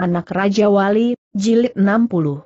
Anak Raja Wali, Jilid 60.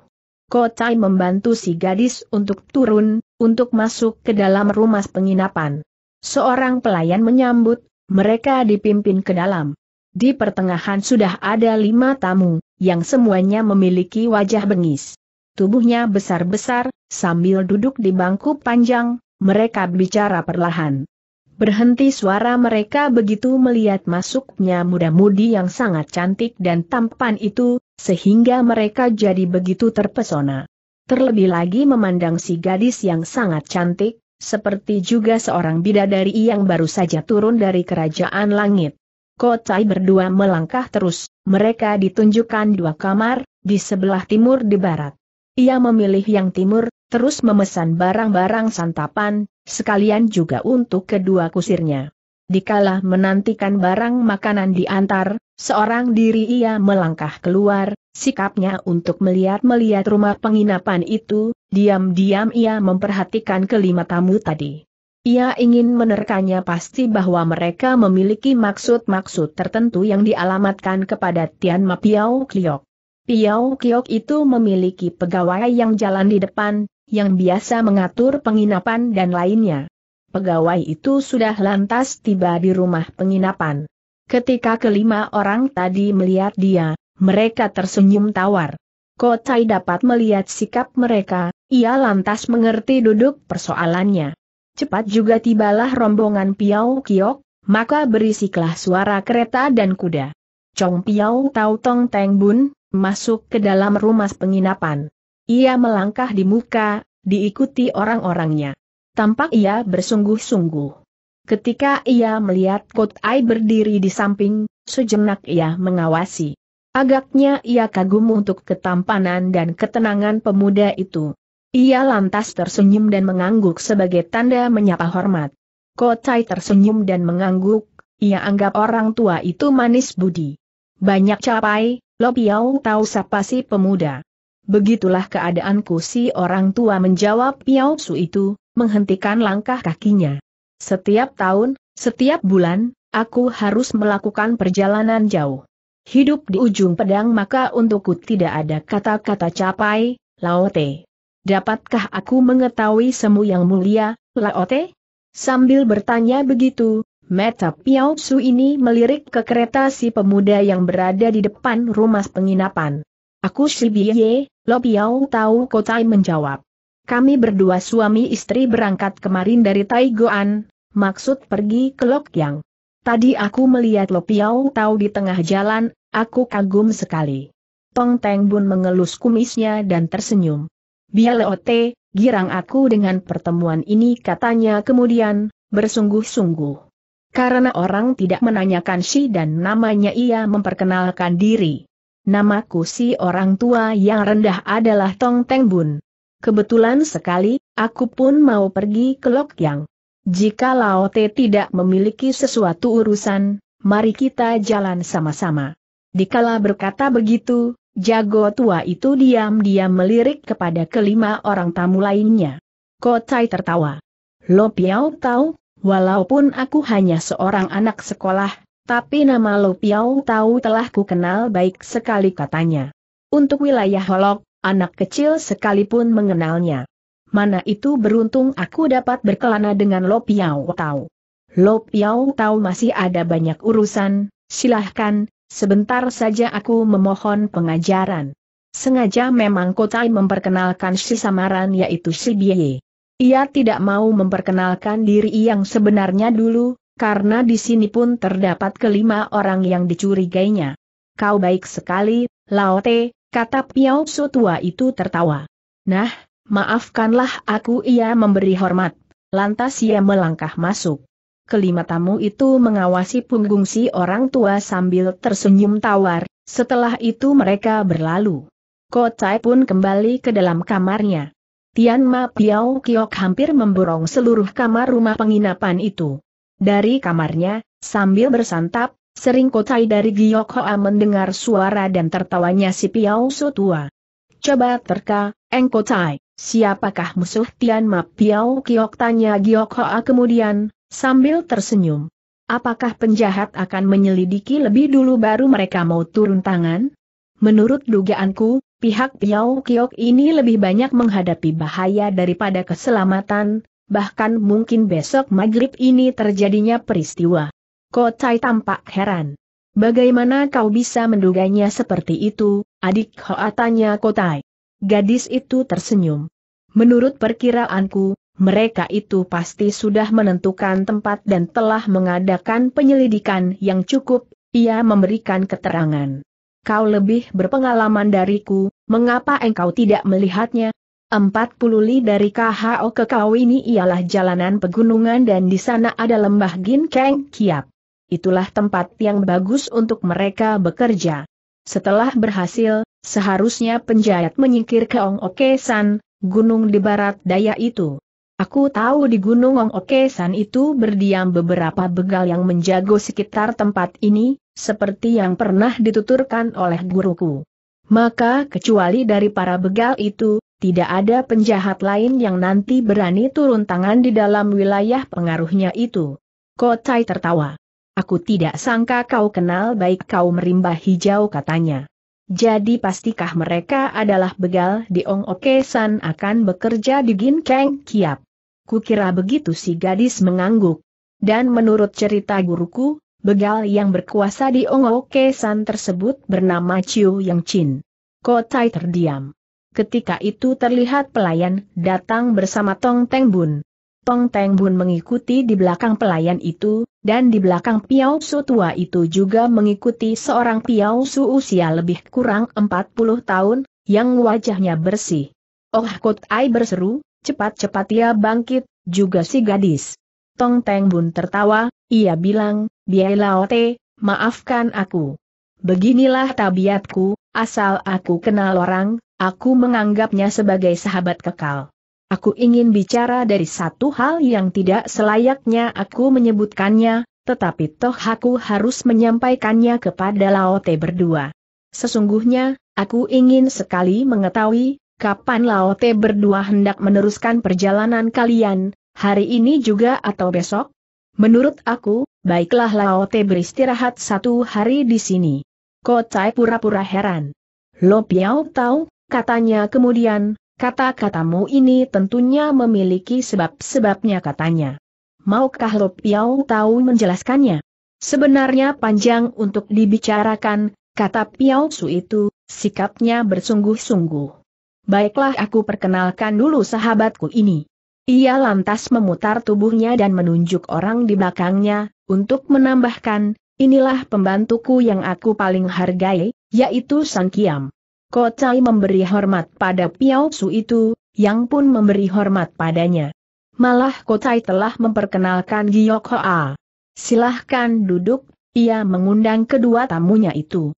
Kotai membantu si gadis untuk turun, untuk masuk ke dalam rumah penginapan. Seorang pelayan menyambut, mereka dipimpin ke dalam. Di pertengahan sudah ada lima tamu, yang semuanya memiliki wajah bengis. Tubuhnya besar-besar, sambil duduk di bangku panjang, mereka bicara perlahan. Berhenti suara mereka begitu melihat masuknya muda-mudi yang sangat cantik dan tampan itu, sehingga mereka jadi begitu terpesona. Terlebih lagi memandang si gadis yang sangat cantik, seperti juga seorang bidadari yang baru saja turun dari kerajaan langit. Kotai berdua melangkah terus, mereka ditunjukkan dua kamar, di sebelah timur di barat. Ia memilih yang timur, terus memesan barang-barang santapan, sekalian juga untuk kedua kusirnya. Dikalah menantikan barang makanan diantar, seorang diri ia melangkah keluar, sikapnya untuk melihat-melihat rumah penginapan itu, diam-diam ia memperhatikan kelima tamu tadi. Ia ingin menerkanya pasti bahwa mereka memiliki maksud-maksud tertentu yang dialamatkan kepada Tian Ma Piao Kliok. Piao Kliok itu memiliki pegawai yang jalan di depan, yang biasa mengatur penginapan dan lainnya. Pegawai itu sudah lantas tiba di rumah penginapan. Ketika kelima orang tadi melihat dia, mereka tersenyum tawar. Kotai dapat melihat sikap mereka, ia lantas mengerti duduk persoalannya. Cepat juga tibalah rombongan Piau Kiok, maka berisiklah suara kereta dan kuda. Chong Piau Tau Tong Teng Bun, masuk ke dalam rumah penginapan. Ia melangkah di muka, diikuti orang-orangnya. Tampak ia bersungguh-sungguh. Ketika ia melihat Kotai berdiri di samping, sejenak ia mengawasi. Agaknya ia kagum untuk ketampanan dan ketenangan pemuda itu. Ia lantas tersenyum dan mengangguk sebagai tanda menyapa hormat. Kotai tersenyum dan mengangguk, ia anggap orang tua itu manis budi. Banyak capai, Lo piau tahu siapa si pemuda. Begitulah keadaanku si orang tua menjawab Piao Su itu, menghentikan langkah kakinya. Setiap tahun, setiap bulan, aku harus melakukan perjalanan jauh. Hidup di ujung pedang maka untukku tidak ada kata-kata capai, Laote. Dapatkah aku mengetahui semu yang mulia, Laote? Sambil bertanya begitu, Meta Piao Su ini melirik ke kereta si pemuda yang berada di depan rumah penginapan. Aku Shibie, Lo Piao tahu Kotai menjawab. Kami berdua suami istri berangkat kemarin dari Taigoan, maksud pergi ke Lokyang. Tadi aku melihat Lo Piao tahu di tengah jalan, aku kagum sekali. Tong Teng Bun mengelus kumisnya dan tersenyum. Bialeote, girang aku dengan pertemuan ini katanya kemudian, bersungguh-sungguh. Karena orang tidak menanyakan si dan namanya ia memperkenalkan diri. Namaku si orang tua yang rendah adalah Tong Teng Bun. Kebetulan sekali, aku pun mau pergi ke Lok Yang. Jika Lao Te tidak memiliki sesuatu urusan, mari kita jalan sama-sama. Dikala berkata begitu, jago tua itu diam-diam melirik kepada kelima orang tamu lainnya. Tai tertawa. Lo Piao tahu, walaupun aku hanya seorang anak sekolah, tapi nama Lo Piao tahu telah ku kenal baik sekali katanya. Untuk wilayah Holok, anak kecil sekalipun mengenalnya. Mana itu beruntung aku dapat berkelana dengan Lo Piao tahu. Lo Piao tahu masih ada banyak urusan, silahkan, sebentar saja aku memohon pengajaran. Sengaja memang Kotai memperkenalkan si samaran yaitu si Biye. Ia tidak mau memperkenalkan diri yang sebenarnya dulu, karena di sini pun terdapat kelima orang yang dicurigainya. Kau baik sekali, Laote, kata Piao Su tua itu tertawa. Nah, maafkanlah aku ia memberi hormat. Lantas ia melangkah masuk. Kelima tamu itu mengawasi punggung si orang tua sambil tersenyum tawar, setelah itu mereka berlalu. Kocai pun kembali ke dalam kamarnya. Tian Ma Piao Kiok hampir memborong seluruh kamar rumah penginapan itu. Dari kamarnya, sambil bersantap, sering kotai dari Giok Hoa mendengar suara dan tertawanya si Piao Su tua. Coba terka, engkotai, Kotai, siapakah musuh Tian Ma Piao Kiok tanya Giok Hoa kemudian, sambil tersenyum. Apakah penjahat akan menyelidiki lebih dulu baru mereka mau turun tangan? Menurut dugaanku, pihak Piao Kiok ini lebih banyak menghadapi bahaya daripada keselamatan, bahkan mungkin besok maghrib ini terjadinya peristiwa. Kotai tampak heran. Bagaimana kau bisa menduganya seperti itu, adik Hoa tanya Kotai. Gadis itu tersenyum. Menurut perkiraanku, mereka itu pasti sudah menentukan tempat dan telah mengadakan penyelidikan yang cukup, ia memberikan keterangan. Kau lebih berpengalaman dariku, mengapa engkau tidak melihatnya? Empat puluh li dari KHO ke ini ialah jalanan pegunungan dan di sana ada lembah Ginkeng Kiap. Itulah tempat yang bagus untuk mereka bekerja. Setelah berhasil, seharusnya penjahat menyingkir ke Ong Okesan, gunung di barat daya itu. Aku tahu di Gunung Ong Okesan itu berdiam beberapa begal yang menjago sekitar tempat ini, seperti yang pernah dituturkan oleh guruku. Maka kecuali dari para begal itu, tidak ada penjahat lain yang nanti berani turun tangan di dalam wilayah pengaruhnya itu. Kotai tertawa. Aku tidak sangka kau kenal baik kau merimbah hijau katanya. Jadi pastikah mereka adalah begal di Ong Oke San akan bekerja di Gin Keng Kiap. Kukira begitu si gadis mengangguk. Dan menurut cerita guruku, begal yang berkuasa di Oke San tersebut bernama Chiu Yang Chin. Kotai terdiam. Ketika itu terlihat pelayan datang bersama Tong Teng Bun. Tong Teng Bun mengikuti di belakang pelayan itu, dan di belakang Piao Su tua itu juga mengikuti seorang Piao Su usia lebih kurang 40 tahun, yang wajahnya bersih. Oh Kot Ai berseru, cepat-cepat ia ya bangkit, juga si gadis. Tong Teng Bun tertawa, ia bilang, Biai Laote, maafkan aku. Beginilah tabiatku, asal aku kenal orang, Aku menganggapnya sebagai sahabat kekal. Aku ingin bicara dari satu hal yang tidak selayaknya aku menyebutkannya, tetapi toh aku harus menyampaikannya kepada Laote berdua. Sesungguhnya, aku ingin sekali mengetahui, kapan Laote berdua hendak meneruskan perjalanan kalian, hari ini juga atau besok? Menurut aku, baiklah Laote beristirahat satu hari di sini. Kocai pura-pura heran. Lo Piao tahu, katanya kemudian, kata-katamu ini tentunya memiliki sebab-sebabnya katanya. Maukah Lo Piao tahu menjelaskannya? Sebenarnya panjang untuk dibicarakan, kata Piao Su itu, sikapnya bersungguh-sungguh. Baiklah aku perkenalkan dulu sahabatku ini. Ia lantas memutar tubuhnya dan menunjuk orang di belakangnya, untuk menambahkan, inilah pembantuku yang aku paling hargai, yaitu Sang Kiam. Ko Chai memberi hormat pada Piao Su itu, yang pun memberi hormat padanya. Malah Ko Chai telah memperkenalkan Giok Hoa. Silahkan duduk, ia mengundang kedua tamunya itu.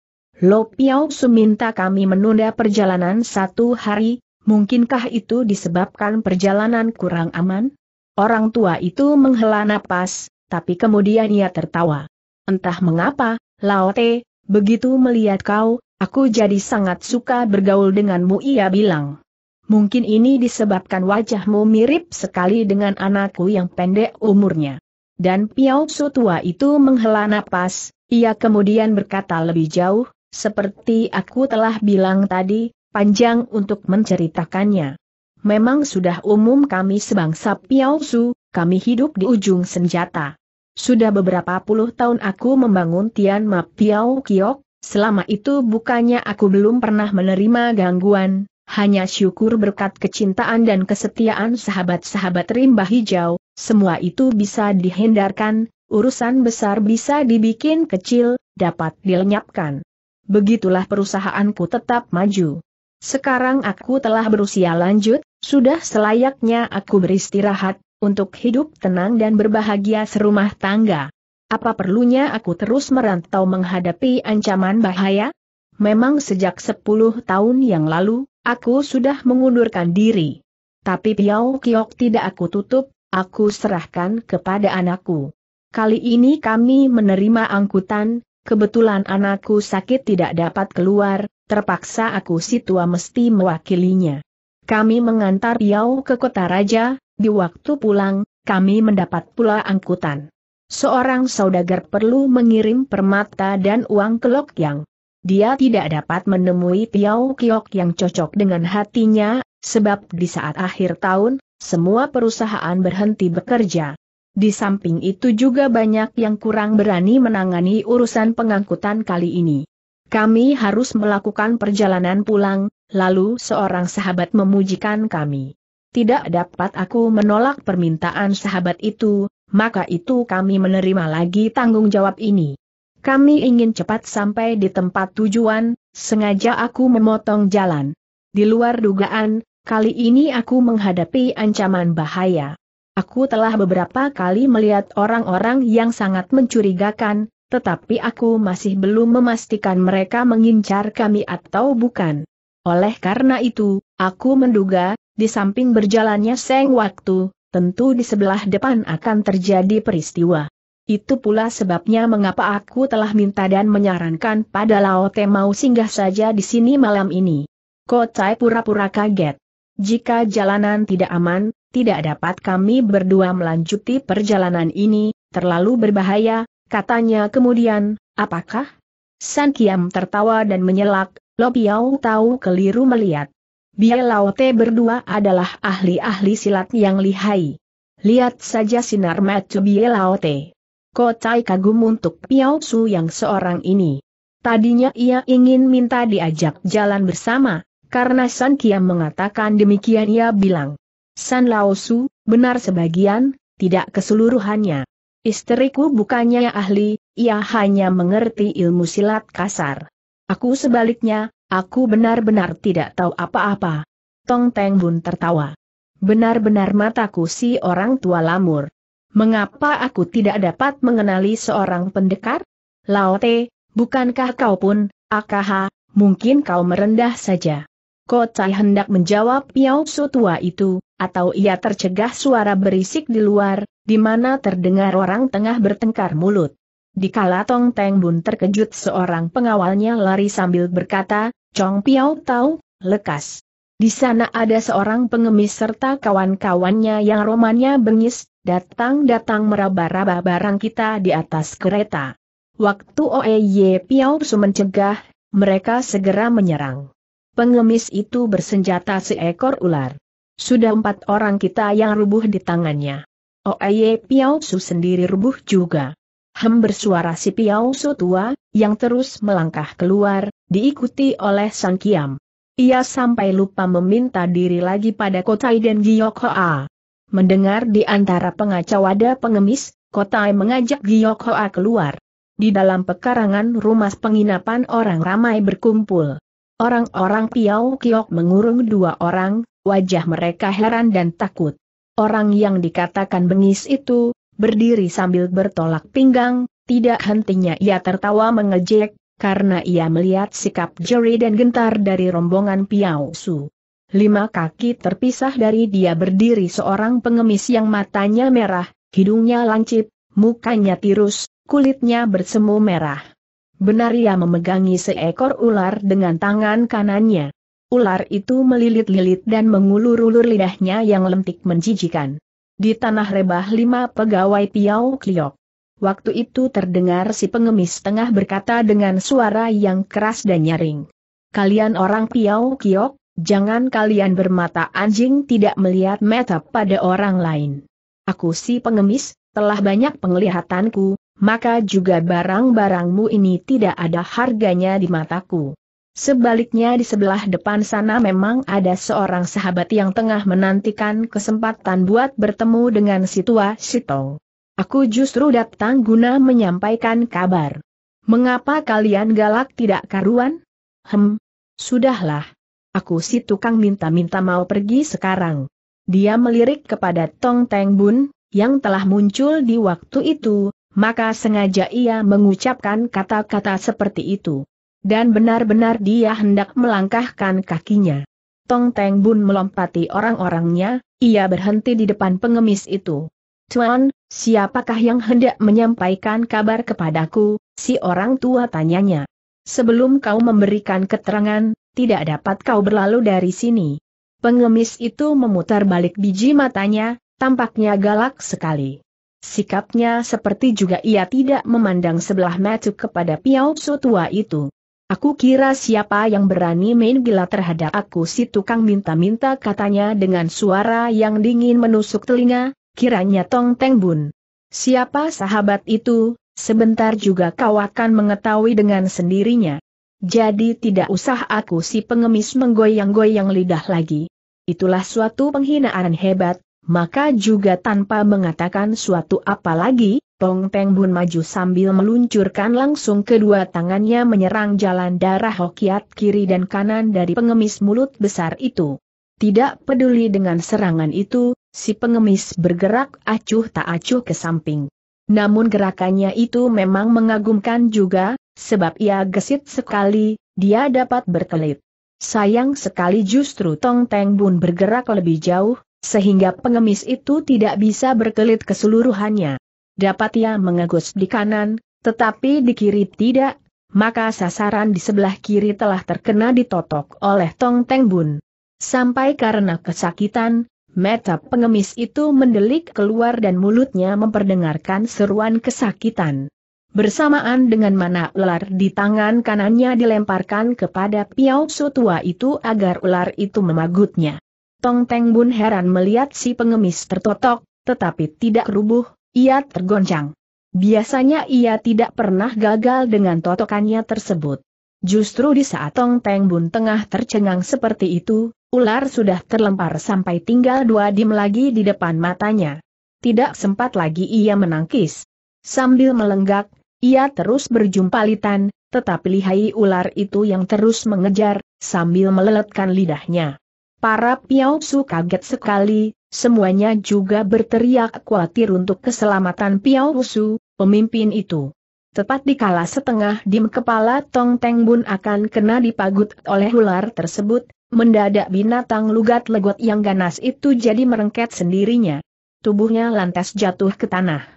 Lo Piao Su minta kami menunda perjalanan satu hari, mungkinkah itu disebabkan perjalanan kurang aman? Orang tua itu menghela napas, tapi kemudian ia tertawa. Entah mengapa, Lao Te, begitu melihat kau, Aku jadi sangat suka bergaul denganmu ia bilang. Mungkin ini disebabkan wajahmu mirip sekali dengan anakku yang pendek umurnya. Dan Piao Su tua itu menghela napas, ia kemudian berkata lebih jauh, seperti aku telah bilang tadi, panjang untuk menceritakannya. Memang sudah umum kami sebangsa Piao Su, kami hidup di ujung senjata. Sudah beberapa puluh tahun aku membangun Tian Ma Piao Kiok, Selama itu bukannya aku belum pernah menerima gangguan, hanya syukur berkat kecintaan dan kesetiaan sahabat-sahabat rimba hijau, semua itu bisa dihindarkan, urusan besar bisa dibikin kecil, dapat dilenyapkan. Begitulah perusahaanku tetap maju. Sekarang aku telah berusia lanjut, sudah selayaknya aku beristirahat, untuk hidup tenang dan berbahagia serumah tangga. Apa perlunya aku terus merantau menghadapi ancaman bahaya? Memang sejak 10 tahun yang lalu, aku sudah mengundurkan diri. Tapi Piao Kiok tidak aku tutup, aku serahkan kepada anakku. Kali ini kami menerima angkutan, kebetulan anakku sakit tidak dapat keluar, terpaksa aku si tua mesti mewakilinya. Kami mengantar Piao ke kota raja, di waktu pulang, kami mendapat pula angkutan seorang saudagar perlu mengirim permata dan uang ke Yang. Dia tidak dapat menemui Piau Kiok yang cocok dengan hatinya, sebab di saat akhir tahun, semua perusahaan berhenti bekerja. Di samping itu juga banyak yang kurang berani menangani urusan pengangkutan kali ini. Kami harus melakukan perjalanan pulang, lalu seorang sahabat memujikan kami. Tidak dapat aku menolak permintaan sahabat itu, maka itu kami menerima lagi tanggung jawab ini. Kami ingin cepat sampai di tempat tujuan, sengaja aku memotong jalan. Di luar dugaan, kali ini aku menghadapi ancaman bahaya. Aku telah beberapa kali melihat orang-orang yang sangat mencurigakan, tetapi aku masih belum memastikan mereka mengincar kami atau bukan. Oleh karena itu, aku menduga, di samping berjalannya seng waktu, tentu di sebelah depan akan terjadi peristiwa. Itu pula sebabnya mengapa aku telah minta dan menyarankan pada Lao Te mau singgah saja di sini malam ini. Kocai pura-pura kaget. Jika jalanan tidak aman, tidak dapat kami berdua melanjuti perjalanan ini, terlalu berbahaya, katanya kemudian, apakah? San Kiam tertawa dan menyelak, Lo Piao tahu keliru melihat. Bielaote berdua adalah ahli-ahli silat yang lihai. Lihat saja sinar mata Bielaote. Kotai kagum untuk Piao Su yang seorang ini. Tadinya ia ingin minta diajak jalan bersama, karena San Kiam mengatakan demikian ia bilang. San Lao Su, benar sebagian, tidak keseluruhannya. Istriku bukannya ahli, ia hanya mengerti ilmu silat kasar. Aku sebaliknya, Aku benar-benar tidak tahu apa-apa. Tong Teng Bun tertawa. Benar-benar mataku si orang tua lamur. Mengapa aku tidak dapat mengenali seorang pendekar? Lao Te, bukankah kau pun, akaha, mungkin kau merendah saja. Kocai hendak menjawab Piao Su tua itu, atau ia tercegah suara berisik di luar, di mana terdengar orang tengah bertengkar mulut kala Tong Teng Bun terkejut seorang pengawalnya lari sambil berkata, Chong Piao tahu, lekas. Di sana ada seorang pengemis serta kawan-kawannya yang romannya bengis, datang-datang meraba-raba barang kita di atas kereta. Waktu Oeye Piao Su mencegah, mereka segera menyerang. Pengemis itu bersenjata seekor ular. Sudah empat orang kita yang rubuh di tangannya. Oeye Piao Su sendiri rubuh juga. Hem bersuara si Piao So tua, yang terus melangkah keluar, diikuti oleh Sang Kiam. Ia sampai lupa meminta diri lagi pada Kotai dan Giyokhoa. Mendengar di antara pengacau ada pengemis, Kotai mengajak Giyokhoa keluar. Di dalam pekarangan rumah penginapan orang ramai berkumpul. Orang-orang Piau Kiok mengurung dua orang, wajah mereka heran dan takut. Orang yang dikatakan bengis itu, berdiri sambil bertolak pinggang, tidak hentinya ia tertawa mengejek, karena ia melihat sikap jerry dan gentar dari rombongan Piao Su. Lima kaki terpisah dari dia berdiri seorang pengemis yang matanya merah, hidungnya lancip, mukanya tirus, kulitnya bersemu merah. Benar ia memegangi seekor ular dengan tangan kanannya. Ular itu melilit-lilit dan mengulur-ulur lidahnya yang lentik menjijikan. Di tanah rebah lima pegawai Piau Kliok. Waktu itu terdengar si pengemis tengah berkata dengan suara yang keras dan nyaring. Kalian orang Piau kliok, jangan kalian bermata anjing tidak melihat mata pada orang lain. Aku si pengemis, telah banyak penglihatanku, maka juga barang-barangmu ini tidak ada harganya di mataku. Sebaliknya di sebelah depan sana memang ada seorang sahabat yang tengah menantikan kesempatan buat bertemu dengan si tua Sitong. Aku justru datang guna menyampaikan kabar. Mengapa kalian galak tidak karuan? Hem, sudahlah. Aku si tukang minta-minta mau pergi sekarang. Dia melirik kepada Tong Teng Bun, yang telah muncul di waktu itu, maka sengaja ia mengucapkan kata-kata seperti itu. Dan benar-benar dia hendak melangkahkan kakinya. Tong Teng Bun melompati orang-orangnya, ia berhenti di depan pengemis itu. Tuan, siapakah yang hendak menyampaikan kabar kepadaku, si orang tua tanyanya. Sebelum kau memberikan keterangan, tidak dapat kau berlalu dari sini. Pengemis itu memutar balik biji matanya, tampaknya galak sekali. Sikapnya seperti juga ia tidak memandang sebelah mata kepada Piao Su tua itu. Aku kira siapa yang berani main gila terhadap aku si tukang minta-minta katanya dengan suara yang dingin menusuk telinga, kiranya Tong Teng Bun. Siapa sahabat itu, sebentar juga kau akan mengetahui dengan sendirinya. Jadi tidak usah aku si pengemis menggoyang-goyang lidah lagi. Itulah suatu penghinaan hebat, maka juga tanpa mengatakan suatu apa lagi, Tong Teng Bun maju sambil meluncurkan langsung kedua tangannya menyerang jalan darah Hokiat kiri dan kanan dari pengemis mulut besar itu. Tidak peduli dengan serangan itu, si pengemis bergerak acuh tak acuh ke samping. Namun gerakannya itu memang mengagumkan juga, sebab ia gesit sekali, dia dapat berkelit. Sayang sekali justru Tong Teng Bun bergerak lebih jauh, sehingga pengemis itu tidak bisa berkelit keseluruhannya. Dapat ia mengegus di kanan, tetapi di kiri tidak, maka sasaran di sebelah kiri telah terkena ditotok oleh Tong Teng Bun. Sampai karena kesakitan, mata pengemis itu mendelik keluar dan mulutnya memperdengarkan seruan kesakitan. Bersamaan dengan mana ular di tangan kanannya dilemparkan kepada Piao Su tua itu agar ular itu memagutnya. Tong Teng Bun heran melihat si pengemis tertotok, tetapi tidak rubuh, ia tergoncang. Biasanya ia tidak pernah gagal dengan totokannya tersebut. Justru di saat Tong Teng Bun tengah tercengang seperti itu, ular sudah terlempar sampai tinggal dua dim lagi di depan matanya. Tidak sempat lagi ia menangkis. Sambil melenggak, ia terus berjumpa litan, tetapi lihai ular itu yang terus mengejar, sambil meleletkan lidahnya. Para Su kaget sekali, semuanya juga berteriak khawatir untuk keselamatan Piausu, pemimpin itu. Tepat di kala setengah dim kepala Tong Teng Bun akan kena dipagut oleh ular tersebut, mendadak binatang lugat-legot yang ganas itu jadi merengket sendirinya. Tubuhnya lantas jatuh ke tanah.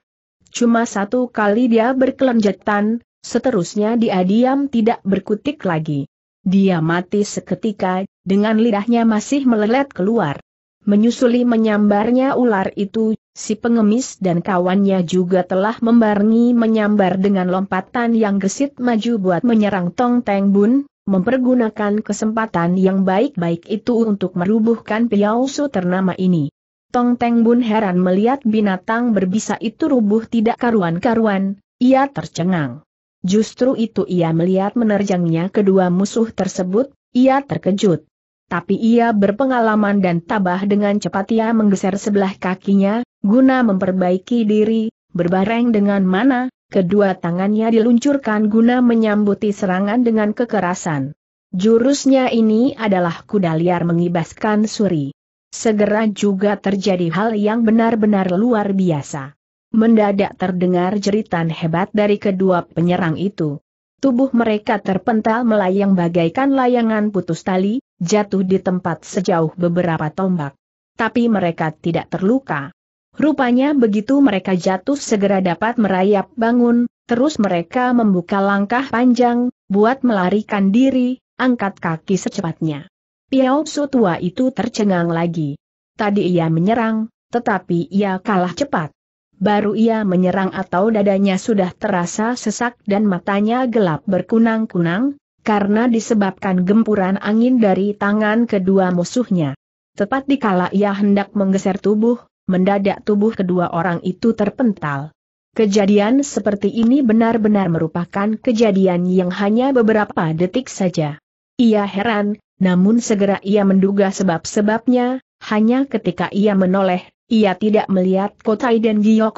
Cuma satu kali dia berkelanjutan, seterusnya dia diam tidak berkutik lagi. Dia mati seketika, dengan lidahnya masih melelet keluar. Menyusuli menyambarnya ular itu, si pengemis dan kawannya juga telah membarengi menyambar dengan lompatan yang gesit maju buat menyerang Tong Teng Bun, mempergunakan kesempatan yang baik-baik itu untuk merubuhkan Piao Su ternama ini. Tong Teng Bun heran melihat binatang berbisa itu rubuh tidak karuan-karuan, ia tercengang. Justru itu ia melihat menerjangnya kedua musuh tersebut, ia terkejut tapi ia berpengalaman dan tabah dengan cepat ia menggeser sebelah kakinya, guna memperbaiki diri, berbareng dengan mana, kedua tangannya diluncurkan guna menyambuti serangan dengan kekerasan. Jurusnya ini adalah kuda liar mengibaskan suri. Segera juga terjadi hal yang benar-benar luar biasa. Mendadak terdengar jeritan hebat dari kedua penyerang itu. Tubuh mereka terpental melayang bagaikan layangan putus tali, jatuh di tempat sejauh beberapa tombak. Tapi mereka tidak terluka. Rupanya begitu mereka jatuh segera dapat merayap bangun, terus mereka membuka langkah panjang, buat melarikan diri, angkat kaki secepatnya. Piao Su tua itu tercengang lagi. Tadi ia menyerang, tetapi ia kalah cepat. Baru ia menyerang atau dadanya sudah terasa sesak dan matanya gelap berkunang-kunang, karena disebabkan gempuran angin dari tangan kedua musuhnya. Tepat dikala ia hendak menggeser tubuh, mendadak tubuh kedua orang itu terpental. Kejadian seperti ini benar-benar merupakan kejadian yang hanya beberapa detik saja. Ia heran, namun segera ia menduga sebab-sebabnya, hanya ketika ia menoleh, ia tidak melihat Kotai dan Giyok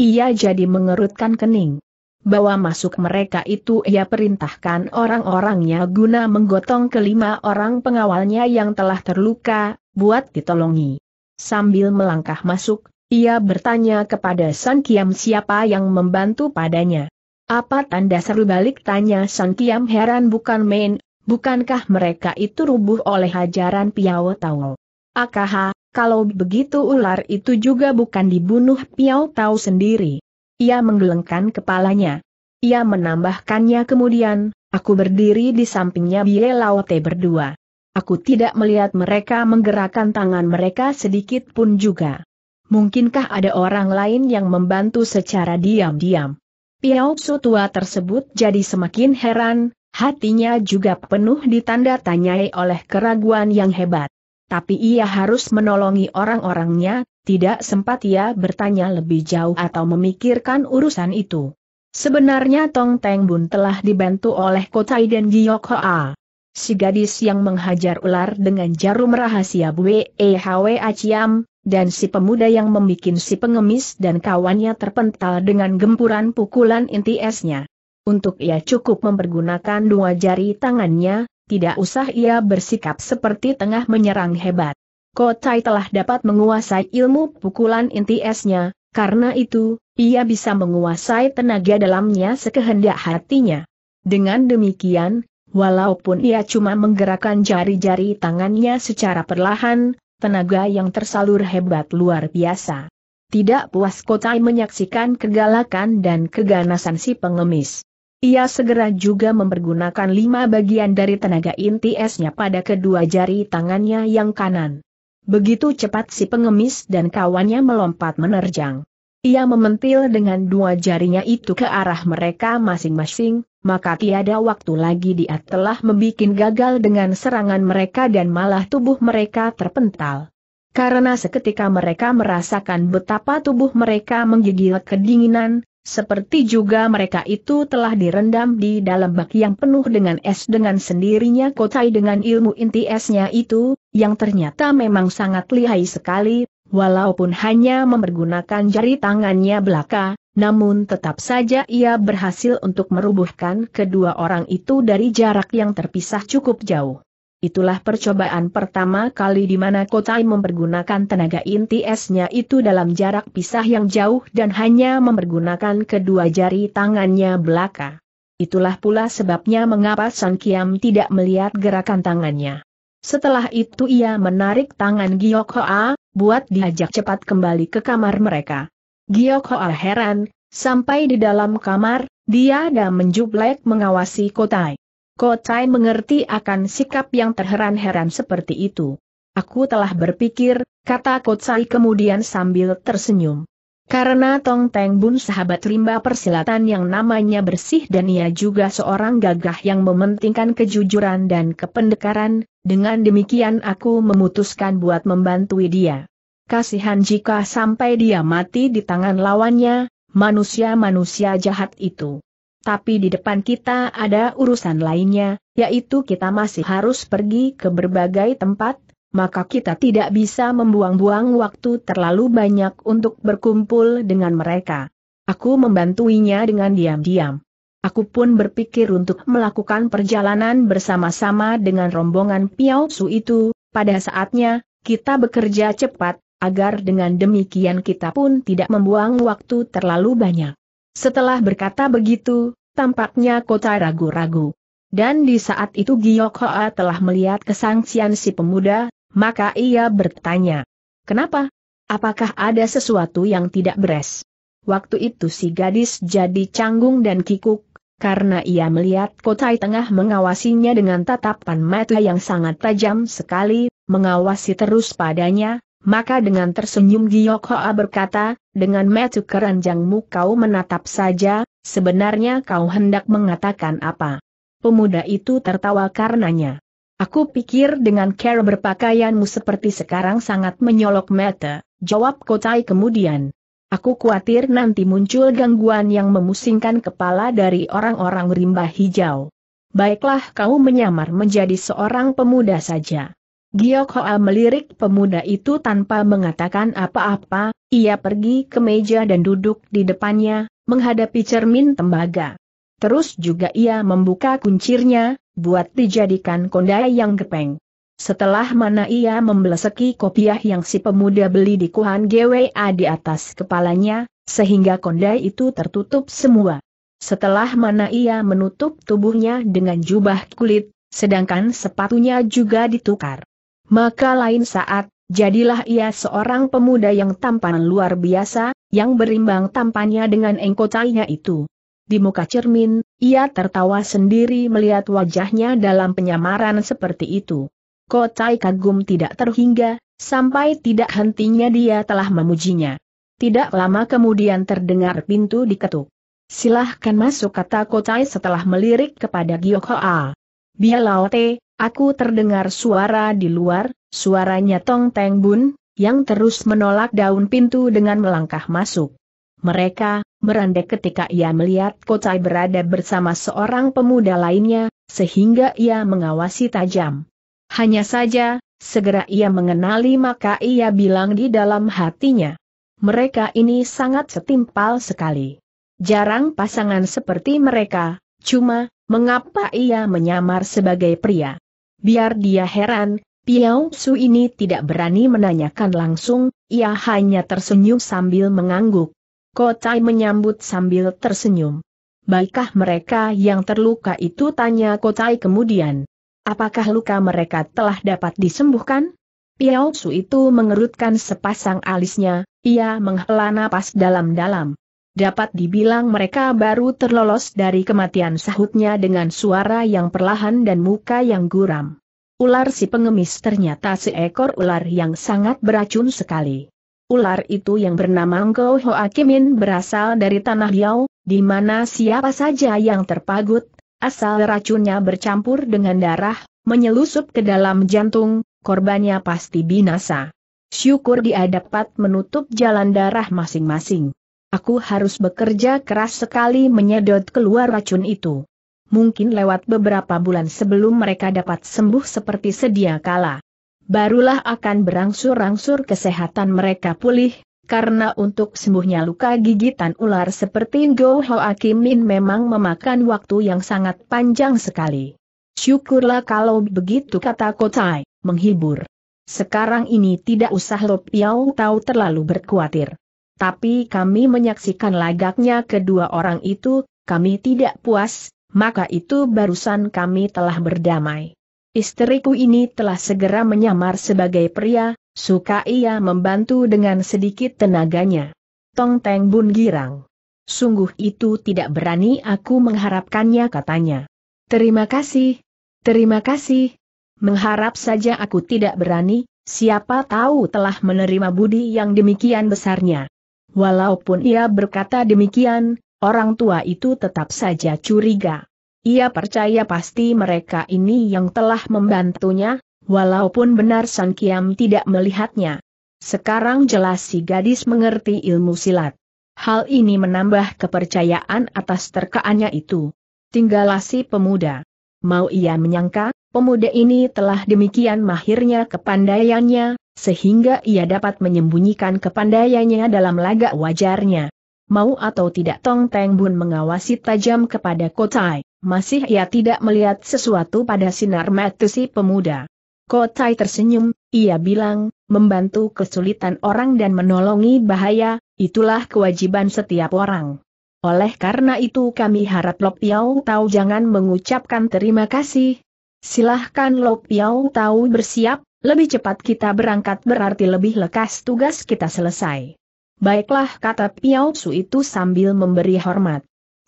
Ia jadi mengerutkan kening. Bawa masuk mereka itu ia perintahkan orang-orangnya guna menggotong kelima orang pengawalnya yang telah terluka, buat ditolongi. Sambil melangkah masuk, ia bertanya kepada San Kiam siapa yang membantu padanya. Apa tanda seru balik tanya San Kiam heran bukan main, bukankah mereka itu rubuh oleh hajaran Piao Tao? Akaha, kalau begitu ular itu juga bukan dibunuh Piao Tao sendiri. Ia menggelengkan kepalanya. Ia menambahkannya kemudian, aku berdiri di sampingnya Bie Laote berdua. Aku tidak melihat mereka menggerakkan tangan mereka sedikit pun juga. Mungkinkah ada orang lain yang membantu secara diam-diam? Piao Su tua tersebut jadi semakin heran, hatinya juga penuh ditanda tanyai oleh keraguan yang hebat. Tapi ia harus menolongi orang-orangnya, tidak sempat ia bertanya lebih jauh atau memikirkan urusan itu. Sebenarnya Tong Teng Bun telah dibantu oleh Kotai dan Giyok Hoa. Si gadis yang menghajar ular dengan jarum rahasia Bwe e Hwe Aciam, dan si pemuda yang membuat si pengemis dan kawannya terpental dengan gempuran pukulan inti esnya. Untuk ia cukup mempergunakan dua jari tangannya, tidak usah ia bersikap seperti tengah menyerang hebat. Kotai telah dapat menguasai ilmu pukulan inti esnya, karena itu, ia bisa menguasai tenaga dalamnya sekehendak hatinya. Dengan demikian, walaupun ia cuma menggerakkan jari-jari tangannya secara perlahan, tenaga yang tersalur hebat luar biasa. Tidak puas Kotai menyaksikan kegalakan dan keganasan si pengemis. Ia segera juga mempergunakan lima bagian dari tenaga inti esnya pada kedua jari tangannya yang kanan. Begitu cepat si pengemis dan kawannya melompat menerjang. Ia mementil dengan dua jarinya itu ke arah mereka masing-masing, maka tiada waktu lagi dia telah membuat gagal dengan serangan mereka dan malah tubuh mereka terpental. Karena seketika mereka merasakan betapa tubuh mereka menggigil kedinginan, seperti juga mereka itu telah direndam di dalam bak yang penuh dengan es dengan sendirinya kotai dengan ilmu inti esnya itu, yang ternyata memang sangat lihai sekali, walaupun hanya mempergunakan jari tangannya belaka, namun tetap saja ia berhasil untuk merubuhkan kedua orang itu dari jarak yang terpisah cukup jauh. Itulah percobaan pertama kali di mana Kotai mempergunakan tenaga inti esnya itu dalam jarak pisah yang jauh dan hanya mempergunakan kedua jari tangannya belaka. Itulah pula sebabnya mengapa San Kiam tidak melihat gerakan tangannya. Setelah itu ia menarik tangan Giyok Hoa, buat diajak cepat kembali ke kamar mereka. Giyok Hoa heran, sampai di dalam kamar, dia dan menjublek mengawasi Kotai. Kotai mengerti akan sikap yang terheran-heran seperti itu. Aku telah berpikir, kata Kotai kemudian sambil tersenyum. Karena Tong Teng Bun sahabat rimba persilatan yang namanya bersih dan ia juga seorang gagah yang mementingkan kejujuran dan kependekaran, dengan demikian aku memutuskan buat membantu dia. Kasihan jika sampai dia mati di tangan lawannya, manusia-manusia jahat itu. Tapi di depan kita ada urusan lainnya, yaitu kita masih harus pergi ke berbagai tempat, maka kita tidak bisa membuang-buang waktu terlalu banyak untuk berkumpul dengan mereka. Aku membantuinya dengan diam-diam. Aku pun berpikir untuk melakukan perjalanan bersama-sama dengan rombongan Piao Su itu, pada saatnya, kita bekerja cepat, agar dengan demikian kita pun tidak membuang waktu terlalu banyak. Setelah berkata begitu, tampaknya kota ragu-ragu. Dan di saat itu Giok Hoa telah melihat kesangsian si pemuda, maka ia bertanya, kenapa? Apakah ada sesuatu yang tidak beres? Waktu itu si gadis jadi canggung dan kikuk, karena ia melihat Kotai tengah mengawasinya dengan tatapan mata yang sangat tajam sekali, mengawasi terus padanya, maka dengan tersenyum Giyok Hoa berkata, dengan mata keranjangmu kau menatap saja, sebenarnya kau hendak mengatakan apa? Pemuda itu tertawa karenanya. Aku pikir dengan cara berpakaianmu seperti sekarang sangat menyolok mata, jawab Kotai kemudian. Aku khawatir nanti muncul gangguan yang memusingkan kepala dari orang-orang rimba hijau. Baiklah kau menyamar menjadi seorang pemuda saja. Giyok Hoa melirik pemuda itu tanpa mengatakan apa-apa, ia pergi ke meja dan duduk di depannya, menghadapi cermin tembaga. Terus juga ia membuka kuncirnya, buat dijadikan kondai yang gepeng. Setelah mana ia membeleseki kopiah yang si pemuda beli di Kuhan GWA di atas kepalanya, sehingga kondai itu tertutup semua. Setelah mana ia menutup tubuhnya dengan jubah kulit, sedangkan sepatunya juga ditukar. Maka lain saat, jadilah ia seorang pemuda yang tampan luar biasa, yang berimbang tampannya dengan engkotanya itu. Di muka cermin, ia tertawa sendiri melihat wajahnya dalam penyamaran seperti itu. Kotai kagum tidak terhingga, sampai tidak hentinya dia telah memujinya. Tidak lama kemudian terdengar pintu diketuk. Silahkan masuk kata Kotai setelah melirik kepada Gyokhoa. Bialaote, aku terdengar suara di luar, suaranya Tong Teng Bun, yang terus menolak daun pintu dengan melangkah masuk. Mereka, merandek ketika ia melihat Kocai berada bersama seorang pemuda lainnya, sehingga ia mengawasi tajam. Hanya saja, segera ia mengenali maka ia bilang di dalam hatinya. Mereka ini sangat setimpal sekali. Jarang pasangan seperti mereka, cuma, mengapa ia menyamar sebagai pria? Biar dia heran, Piao Su ini tidak berani menanyakan langsung, ia hanya tersenyum sambil mengangguk. Kotai menyambut sambil tersenyum. Baiklah mereka yang terluka itu tanya Kotai kemudian. Apakah luka mereka telah dapat disembuhkan? Piao Su itu mengerutkan sepasang alisnya, ia menghela napas dalam-dalam. Dapat dibilang mereka baru terlolos dari kematian sahutnya dengan suara yang perlahan dan muka yang guram. Ular si pengemis ternyata seekor ular yang sangat beracun sekali. Ular itu yang bernama Engkau Hoa Kimin berasal dari tanah Liao, di mana siapa saja yang terpagut, asal racunnya bercampur dengan darah, menyelusup ke dalam jantung, korbannya pasti binasa. Syukur dia dapat menutup jalan darah masing-masing. Aku harus bekerja keras sekali menyedot keluar racun itu. Mungkin lewat beberapa bulan sebelum mereka dapat sembuh seperti sedia kala barulah akan berangsur-angsur kesehatan mereka pulih, karena untuk sembuhnya luka gigitan ular seperti Go Hoa Min memang memakan waktu yang sangat panjang sekali. Syukurlah kalau begitu kata Kotai, menghibur. Sekarang ini tidak usah Lo Piao tahu terlalu berkuatir. Tapi kami menyaksikan lagaknya kedua orang itu, kami tidak puas, maka itu barusan kami telah berdamai. Istriku ini telah segera menyamar sebagai pria, suka ia membantu dengan sedikit tenaganya. Tong Teng Bun girang. Sungguh itu tidak berani aku mengharapkannya katanya. Terima kasih. Terima kasih. Mengharap saja aku tidak berani, siapa tahu telah menerima budi yang demikian besarnya. Walaupun ia berkata demikian, orang tua itu tetap saja curiga. Ia percaya pasti mereka ini yang telah membantunya, walaupun benar Sang Kiam tidak melihatnya. Sekarang jelas si gadis mengerti ilmu silat. Hal ini menambah kepercayaan atas terkaannya itu. Tinggallah si pemuda. Mau ia menyangka, pemuda ini telah demikian mahirnya kepandaiannya, sehingga ia dapat menyembunyikan kepandaiannya dalam lagak wajarnya. Mau atau tidak Tong Teng Bun mengawasi tajam kepada Kotai. Masih ia tidak melihat sesuatu pada sinar mata si pemuda. Kotai tersenyum, ia bilang, membantu kesulitan orang dan menolongi bahaya, itulah kewajiban setiap orang. Oleh karena itu kami harap Lo Piau tahu jangan mengucapkan terima kasih. Silahkan Lo Piau tahu bersiap, lebih cepat kita berangkat berarti lebih lekas tugas kita selesai. Baiklah kata Piao Su itu sambil memberi hormat.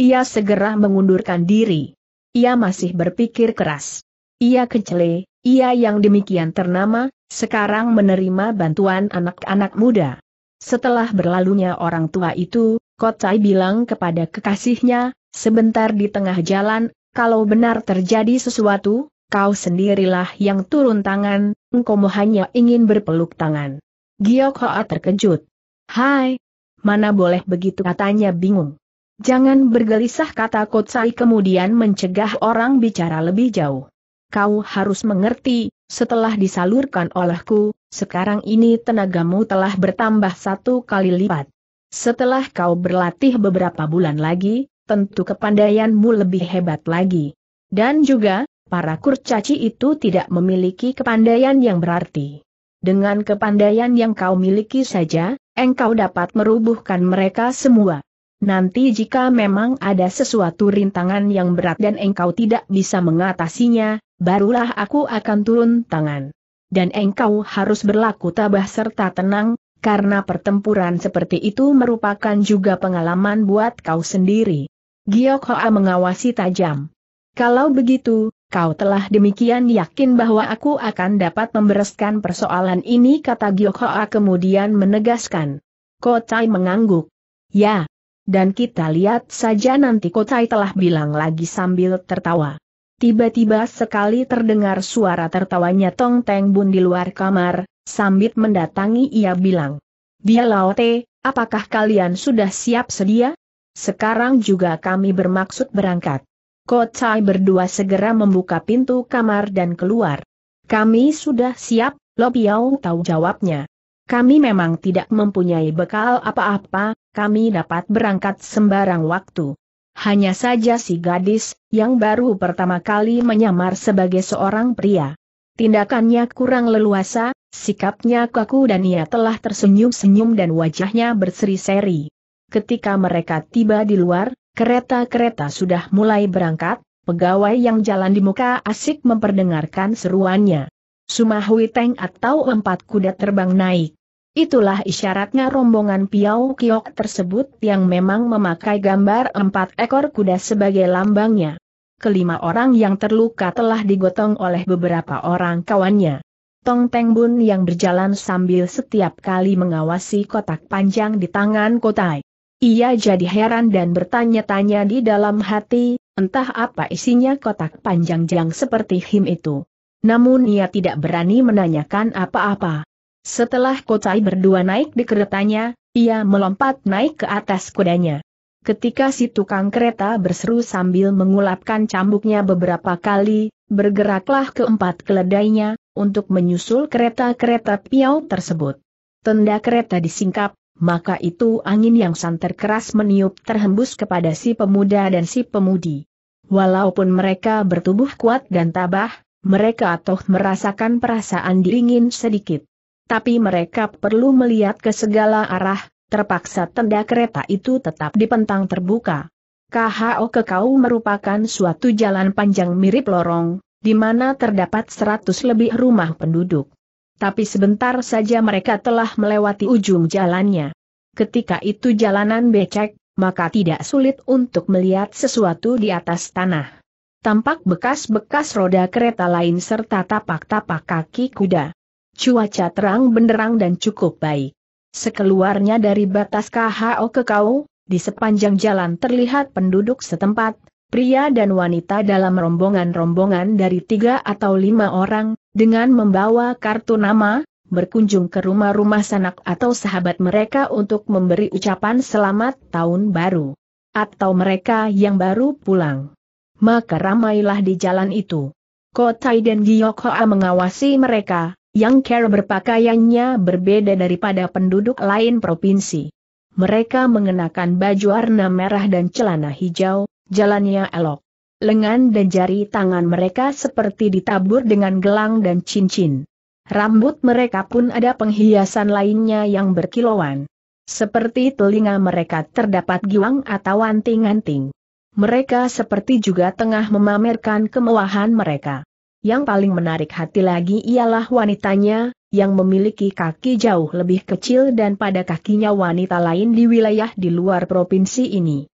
Ia segera mengundurkan diri. Ia masih berpikir keras. Ia kecele, ia yang demikian ternama, sekarang menerima bantuan anak-anak muda. Setelah berlalunya orang tua itu, Kotai bilang kepada kekasihnya, sebentar di tengah jalan, kalau benar terjadi sesuatu, kau sendirilah yang turun tangan, engkau hanya ingin berpeluk tangan. Giok terkejut. Hai, mana boleh begitu katanya bingung. Jangan bergelisah kata Kotsai kemudian mencegah orang bicara lebih jauh. Kau harus mengerti, setelah disalurkan olehku, sekarang ini tenagamu telah bertambah satu kali lipat. Setelah kau berlatih beberapa bulan lagi, tentu kepandaianmu lebih hebat lagi. Dan juga, para kurcaci itu tidak memiliki kepandaian yang berarti. Dengan kepandaian yang kau miliki saja, engkau dapat merubuhkan mereka semua. Nanti jika memang ada sesuatu rintangan yang berat dan engkau tidak bisa mengatasinya, barulah aku akan turun tangan. Dan engkau harus berlaku tabah serta tenang, karena pertempuran seperti itu merupakan juga pengalaman buat kau sendiri. Giok Hoa mengawasi tajam. Kalau begitu, kau telah demikian yakin bahwa aku akan dapat membereskan persoalan ini kata Giok Hoa kemudian menegaskan. Kotai mengangguk. Ya, dan kita lihat saja nanti Kotai telah bilang lagi sambil tertawa. Tiba-tiba sekali terdengar suara tertawanya Tong Teng Bun di luar kamar, sambit mendatangi ia bilang. Dia Laote, apakah kalian sudah siap sedia? Sekarang juga kami bermaksud berangkat. Kotai berdua segera membuka pintu kamar dan keluar. Kami sudah siap, Lo tahu jawabnya. Kami memang tidak mempunyai bekal apa-apa, kami dapat berangkat sembarang waktu. Hanya saja si gadis, yang baru pertama kali menyamar sebagai seorang pria. Tindakannya kurang leluasa, sikapnya kaku dan ia telah tersenyum-senyum dan wajahnya berseri-seri. Ketika mereka tiba di luar, kereta-kereta sudah mulai berangkat, pegawai yang jalan di muka asik memperdengarkan seruannya. Sumahui Teng atau empat kuda terbang naik. Itulah isyaratnya rombongan Piau Kiok tersebut yang memang memakai gambar empat ekor kuda sebagai lambangnya. Kelima orang yang terluka telah digotong oleh beberapa orang kawannya. Tong Teng Bun yang berjalan sambil setiap kali mengawasi kotak panjang di tangan Kotai. Ia jadi heran dan bertanya-tanya di dalam hati, entah apa isinya kotak panjang jang seperti him itu. Namun ia tidak berani menanyakan apa-apa. Setelah kocai berdua naik di keretanya, ia melompat naik ke atas kudanya. Ketika si tukang kereta berseru sambil mengulapkan cambuknya beberapa kali, bergeraklah keempat keledainya, untuk menyusul kereta-kereta piau tersebut. Tenda kereta disingkap, maka itu angin yang santer keras meniup terhembus kepada si pemuda dan si pemudi. Walaupun mereka bertubuh kuat dan tabah, mereka toh merasakan perasaan dingin sedikit tapi mereka perlu melihat ke segala arah, terpaksa tenda kereta itu tetap dipentang terbuka. KHO ke Kekau merupakan suatu jalan panjang mirip lorong, di mana terdapat seratus lebih rumah penduduk. Tapi sebentar saja mereka telah melewati ujung jalannya. Ketika itu jalanan becek, maka tidak sulit untuk melihat sesuatu di atas tanah. Tampak bekas-bekas roda kereta lain serta tapak-tapak kaki kuda. Cuaca terang benderang dan cukup baik. Sekeluarnya dari batas KHO ke KAU, di sepanjang jalan terlihat penduduk setempat, pria dan wanita dalam rombongan-rombongan dari tiga atau lima orang, dengan membawa kartu nama, berkunjung ke rumah-rumah sanak atau sahabat mereka untuk memberi ucapan selamat tahun baru. Atau mereka yang baru pulang. Maka ramailah di jalan itu. Kotai dan Gyokoa mengawasi mereka, yang ker berpakaiannya berbeda daripada penduduk lain provinsi. Mereka mengenakan baju warna merah dan celana hijau, jalannya elok. Lengan dan jari tangan mereka seperti ditabur dengan gelang dan cincin. Rambut mereka pun ada penghiasan lainnya yang berkilauan. Seperti telinga mereka terdapat giwang atau anting-anting. Mereka seperti juga tengah memamerkan kemewahan mereka. Yang paling menarik hati lagi ialah wanitanya, yang memiliki kaki jauh lebih kecil dan pada kakinya wanita lain di wilayah di luar provinsi ini.